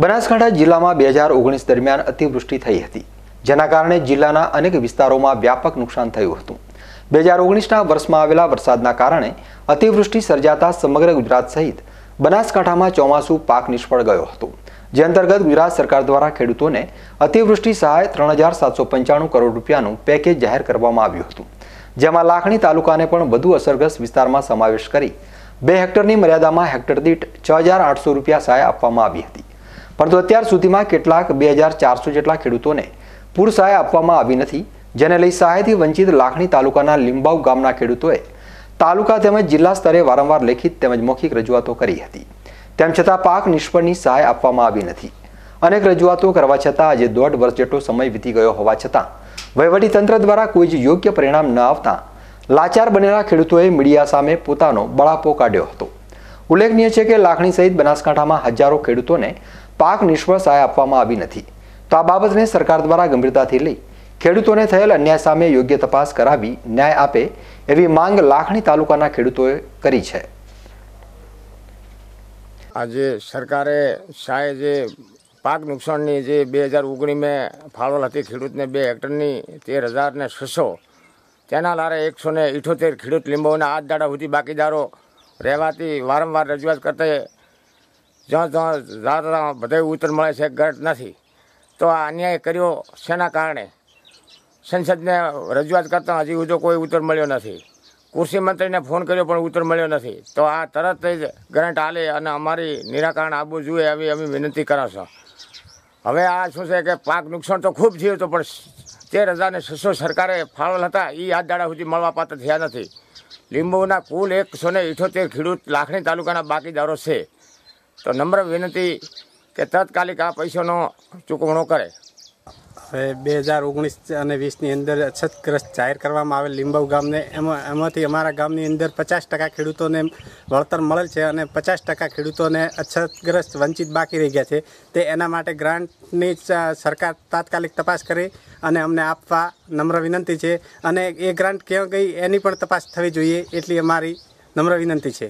બનાસકાંઠા જિલ્લામાં બે હજાર ઓગણીસ દરમિયાન અતિવૃષ્ટિ થઈ હતી જેના કારણે જિલ્લાના અનેક વિસ્તારોમાં વ્યાપક નુકસાન થયું હતું બે હજાર ઓગણીસના વર્ષમાં આવેલા વરસાદના કારણે અતિવૃષ્ટિ સર્જાતા સમગ્ર ગુજરાત સહિત બનાસકાંઠામાં ચોમાસું પાક નિષ્ફળ ગયો હતો જે અંતર્ગત ગુજરાત સરકાર દ્વારા ખેડૂતોને અતિવૃષ્ટિ સહાય ત્રણ હજાર સાતસો પંચાણું કરોડ રૂપિયાનું પેકેજ જાહેર કરવામાં આવ્યું હતું જેમાં લાખણી તાલુકાને પણ વધુ અસરગ્રસ્ત વિસ્તારમાં સમાવેશ કરી બે હેક્ટરની મર્યાદામાં હેક્ટર દીઠ છ હજાર આઠસો રૂપિયા સહાય આપવામાં આવી હતી પરંતુ અત્યાર સુધીમાં કેટલાક બે હજાર ચારસો જેટલા ખેડૂતોને પૂર સહાય આપવામાં આવી નથી જેને લઈ સહાયથી વંચિત લાખણી તાલુકાના લીંબાવ ગામના ખેડૂતોએ તાલુકા તેમજ જિલ્લા સ્તરે વારંવાર લેખિત તેમજ મૌખિક રજૂઆતો કરી હતી તેમ છતાં પાક નિષ્ફળની સહાય આપવામાં આવી નથી અનેક રજૂઆતો કરવા છતાં આજે દોઢ વર્ષ જેટલો સમય વીતી ગયો હોવા છતાં તંત્ર દ્વારા કોઈ જ યોગ્ય પરિણામ ન આવતા લાચાર બનેલા ખેડૂતોએ મીડિયા સામે પોતાનો બળાપો કાઢ્યો હતો ઉલ્લેખનીય છે કે લાખણી સહિત બનાસકાંઠામાં હજારો ખેડૂતોને પાક નિષ્ફળ સહાય આપવામાં આવી નથી તો આ બાબતને સરકાર દ્વારા ગંભીરતાથી લઈ ખેડૂતોને થયેલ અન્યાય સામે યોગ્ય તપાસ કરાવી ન્યાય આપે એવી માંગ લાખણી તાલુકાના ખેડૂતોએ કરી છે આજે સરકારે શાએ જે પાક નુકસાનની જે બે હજાર ઓગણીસમાં ફાળવેલ હતી ખેડૂતને બે હેક્ટરની તેર હજારને છસો તેના લારે એકસો ને ઇઠોતેર ખેડૂત લીંબોના આજ દાડા સુધી બાકીદારો રહેવાથી વારંવાર રજૂઆત કરતા જ્યાં જ્યાં જ્યાં ઉત્તર મળે છે ગટ નથી તો આ અન્યાય કર્યો શેના કારણે સંસદને રજૂઆત કરતાં હજી સુધી કોઈ ઉત્તર મળ્યો નથી કૃષિ મંત્રીને ફોન કર્યો પણ ઉત્તર મળ્યો નથી તો આ તરત જ ગ્રાન્ટ હાલે અને અમારી નિરાકરણ આવવું જોઈએ એવી અમે વિનંતી કરાશો હવે આ શું છે કે પાક નુકસાન તો ખૂબ થયું હતું પણ તેર હજારને છસો સરકારે ફાળવેલ હતા એ આ દાડા સુધી પાત્ર થયા નથી લીંબુના કુલ એકસો ને ઇઠોતેર ખેડૂત લાખણી તાલુકાના બાકીદારો છે તો નમ્ર વિનંતી કે તત્કાલિક આ પૈસાનો ચૂકવણો કરે હવે બે હજાર ઓગણીસ અને વીસની અંદર અછતગ્રસ્ત જાહેર કરવામાં આવેલ લીંબવ ગામને એમાં એમાંથી અમારા ગામની અંદર પચાસ ટકા ખેડૂતોને વળતર મળેલ છે અને પચાસ ટકા ખેડૂતોને અછતગ્રસ્ત વંચિત બાકી રહી ગયા છે તે એના માટે ગ્રાન્ટની સરકાર તાત્કાલિક તપાસ કરી અને અમને આપવા નમ્ર વિનંતી છે અને એ ગ્રાન્ટ ક્યાં ગઈ એની પણ તપાસ થવી જોઈએ એટલી અમારી નમ્ર વિનંતી છે